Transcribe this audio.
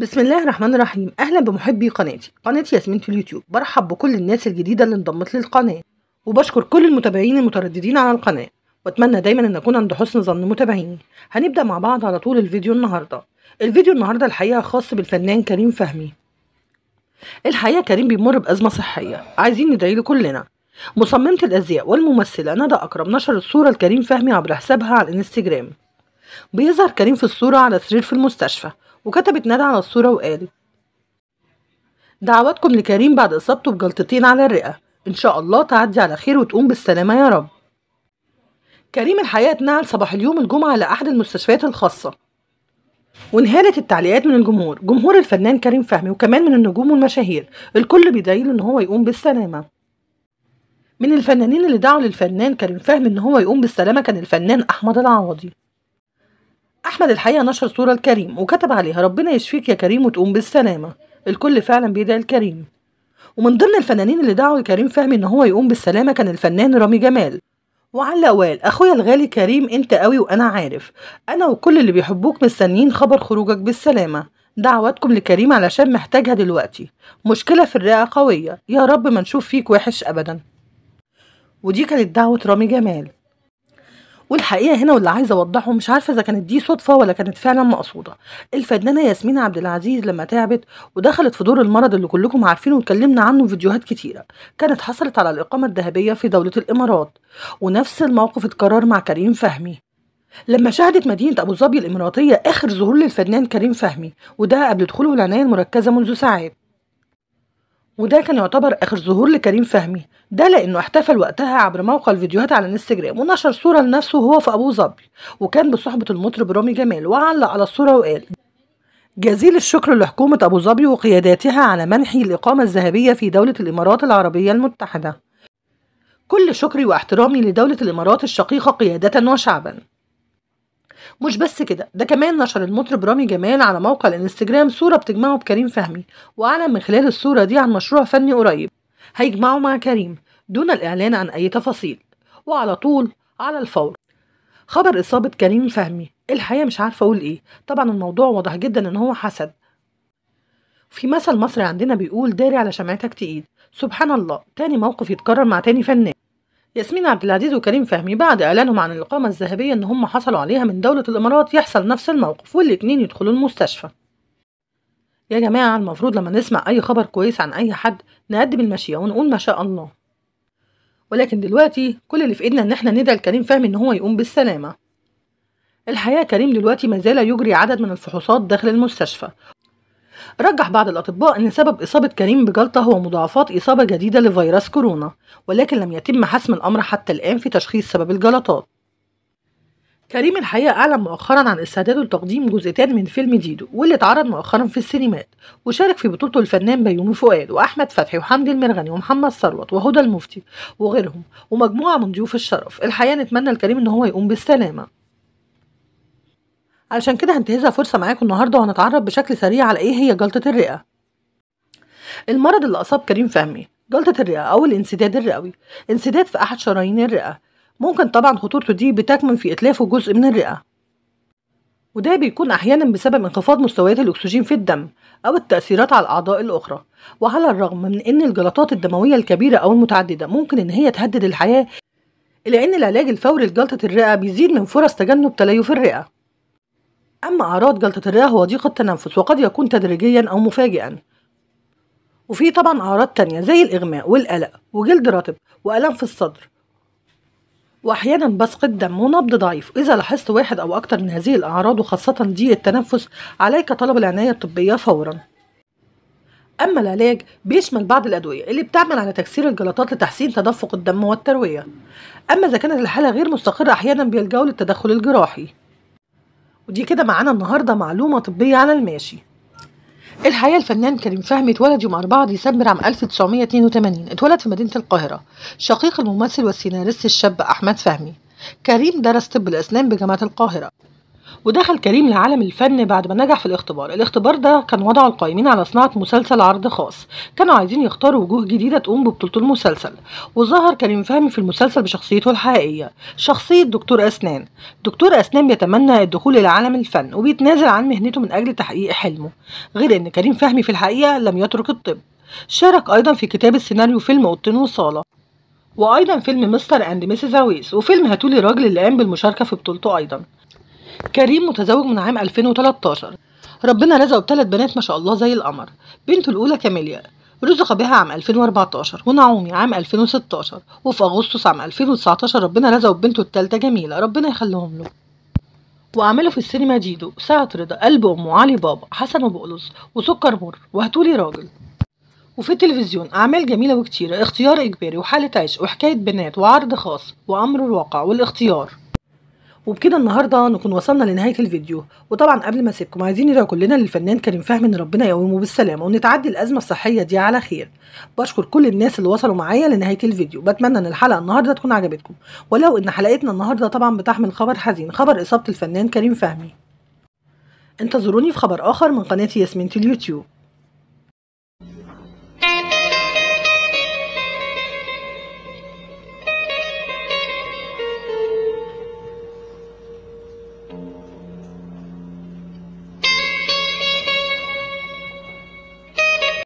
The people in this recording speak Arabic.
بسم الله الرحمن الرحيم اهلا بمحبي قناتي قناه ياسمين في اليوتيوب برحب بكل الناس الجديده اللي انضمت للقناه وبشكر كل المتابعين المترددين على القناه واتمنى دايما ان اكون عند حسن ظن متابعيني هنبدا مع بعض على طول الفيديو النهارده الفيديو النهارده الحقيقه خاص بالفنان كريم فهمي الحقيقه كريم بيمر بازمه صحيه عايزين ندعي له كلنا مصممه الازياء والممثله ندى اكرم نشرت صوره لكريم فهمي عبر حسابها على الانستجرام بيظهر كريم في الصوره على سرير في المستشفى وكتبت ندى على الصورة وقالت دعواتكم لكريم بعد إصابته بجلطتين على الرئة إن شاء الله تعدي على خير وتقوم بالسلامة يا رب كريم الحقيقة اتنقل صباح اليوم الجمعة لأحد المستشفيات الخاصة وانهالت التعليقات من الجمهور جمهور الفنان كريم فهمي وكمان من النجوم والمشاهير الكل بيدعيله ان هو يقوم بالسلامة من الفنانين اللي دعوا للفنان كريم فهمي ان هو يقوم بالسلامة كان الفنان احمد العوضي أحمد الحقيقة نشر صورة لكريم وكتب عليها ربنا يشفيك يا كريم وتقوم بالسلامة الكل فعلا بيدعي لكريم ومن ضمن الفنانين اللي دعوا لكريم فهمي إن هو يقوم بالسلامة كان الفنان رامي جمال وعلق وقال أخويا الغالي كريم أنت قوي وأنا عارف أنا وكل اللي بيحبوك مستنيين خبر خروجك بالسلامة دعواتكم لكريم علشان محتاجها دلوقتي مشكلة في الرئة قوية يا رب ما نشوف فيك وحش أبدا ودي كانت دعوة رامي جمال والحقيقه هنا واللي عايزه اوضحه مش عارفه اذا كانت دي صدفه ولا كانت فعلا مقصوده الفنانه ياسمين عبد العزيز لما تعبت ودخلت في دور المرض اللي كلكم عارفينه واتكلمنا عنه في فيديوهات كتيره كانت حصلت على الاقامه الذهبيه في دوله الامارات ونفس الموقف اتكرر مع كريم فهمي لما شهدت مدينة أبو ظبي الإماراتية آخر ظهور للفنان كريم فهمي وده قبل دخوله العناية المركزة منذ ساعات وده كان يعتبر اخر ظهور لكريم فهمي ده لانه احتفل وقتها عبر موقع الفيديوهات على انستجرام ونشر صوره لنفسه وهو في ابو ظبي وكان بصحبه المطرب رامي جمال وعلق على الصوره وقال جزيل الشكر لحكومة أبو ظبي وقياداتها على منحي الإقامة الذهبية في دولة الإمارات العربية المتحدة كل شكري واحترامي لدولة الإمارات الشقيقة قيادة وشعبا مش بس كده ده كمان نشر المطرب رامي جمال على موقع الانستجرام صورة بتجمعه بكريم فهمي وأعلن من خلال الصورة دي عن مشروع فني قريب هيجمعه مع كريم دون الإعلان عن أي تفاصيل وعلى طول على الفور خبر إصابة كريم فهمي الحقيقة مش عارفة أقول إيه طبعا الموضوع واضح جدا إن هو حسد في مثل مصري عندنا بيقول داري على شمعتك تقيل سبحان الله تاني موقف يتكرر مع تاني فنان ياسمين عبد العزيز وكريم فهمي بعد اعلانهم عن الاقامه الذهبيه ان هم حصلوا عليها من دوله الامارات يحصل نفس الموقف والاتنين يدخلوا المستشفى يا جماعه المفروض لما نسمع اي خبر كويس عن اي حد نقدم المشيئه ونقول ما شاء الله ولكن دلوقتي كل اللي في ايدنا ان احنا ندعي لكريم فهمي ان هو يقوم بالسلامه الحقيقه كريم دلوقتي ما زال يجري عدد من الفحوصات داخل المستشفى رجح بعض الأطباء أن سبب إصابة كريم بجلطة هو مضاعفات إصابة جديدة لفيروس كورونا ولكن لم يتم حسم الأمر حتى الآن في تشخيص سبب الجلطات كريم الحقيقة أعلن مؤخرا عن استعداده لتقديم جزئتين من فيلم ديدو واللي اتعرض مؤخرا في السينمات وشارك في بطولته الفنان بيومي فؤاد وأحمد فتحي وحمدي المرغني ومحمد ثروت وهدى المفتي وغيرهم ومجموعة من ضيوف الشرف الحقيقة نتمنى لكريم إن هو يقوم بالسلامة علشان كده هنتهزها فرصة معاكم النهاردة وهنتعرف بشكل سريع على ايه هي جلطة الرئة المرض اللي أصاب كريم فهمي جلطة الرئة أو الانسداد الرئوي انسداد في أحد شرايين الرئة ممكن طبعا خطورته دي بتكمن في إتلافه جزء من الرئة وده بيكون أحيانا بسبب انخفاض مستويات الأكسجين في الدم أو التأثيرات على الأعضاء الأخرى وعلى الرغم من أن الجلطات الدموية الكبيرة أو المتعددة ممكن أن هي تهدد الحياة إلا أن العلاج الفوري لجلطة الرئة بيزيد من فرص تجنب تليف الرئة أما أعراض جلطة الرئة هو ضيق التنفس وقد يكون تدريجيا أو مفاجئا وفي طبعا أعراض تانية زي الإغماء والقلق وجلد رطب وألم في الصدر واحيانا بسقط دم ونبض ضعيف اذا لاحظت واحد او اكتر من هذه الاعراض وخاصه ضيق التنفس عليك طلب العنايه الطبيه فورا اما العلاج بيشمل بعض الادويه اللي بتعمل على تكسير الجلطات لتحسين تدفق الدم والترويه اما اذا كانت الحاله غير مستقره احيانا بيلجأوا للتدخل الجراحي ودي كده معانا النهارده معلومه طبيه على الماشي الحقيقة الفنان كريم فهمي اتولد يوم 4 ديسمبر عام 1982 اتولد في مدينة القاهرة شقيق الممثل والسيناريست الشاب أحمد فهمي كريم درس طب الأسنان بجامعة القاهرة ودخل كريم لعالم الفن بعد ما نجح في الاختبار الاختبار ده كان وضعه القائمين على صناعة مسلسل عرض خاص كانوا عايزين يختاروا وجوه جديدة تقوم ببطولة المسلسل وظهر كريم فهمي في المسلسل بشخصيته الحقيقية شخصية دكتور أسنان دكتور أسنان بيتمنى الدخول إلى عالم الفن وبيتنازل عن مهنته من أجل تحقيق حلمه غير أن كريم فهمي في الحقيقة لم يترك الطب شارك أيضا في كتاب السيناريو فيلم أوضتين وصالة وأيضا فيلم مستر أند ميسيز أويس وفيلم هاتولي راجل اللي قام بالمشاركة في بطولته أيضا كريم متزوج من عام 2013 ربنا رزقه بثلاث بنات ما شاء الله زي القمر بنته الأولى كاميليا رزق بها عام 2014 ونعومي عام 2016 وفي أغسطس عام 2019 ربنا رزقه ببنته التالتة جميلة ربنا يخليهم له وعمله في السينما ديدو ساعة رضا قلب أمه علي بابا حسن وبقلص وسكر مر وهاتولي راجل وفي التلفزيون أعمال جميلة وكتيرة اختيار إجباري وحالة عيش وحكاية بنات وعرض خاص وأمر الواقع والاختيار وبكده النهارده نكون وصلنا لنهايه الفيديو وطبعا قبل ما اسيبكم عايزين ندعو كلنا للفنان كريم فهمي ان ربنا يقومه بالسلامه ونتعدي الازمه الصحيه دي على خير بشكر كل الناس اللي وصلوا معايا لنهايه الفيديو بتمنى ان الحلقه النهارده تكون عجبتكم ولو ان حلقتنا النهارده طبعا بتحمل خبر حزين خبر اصابه الفنان كريم فهمي انتظروني في خبر اخر من قناتي ياسمينة اليوتيوب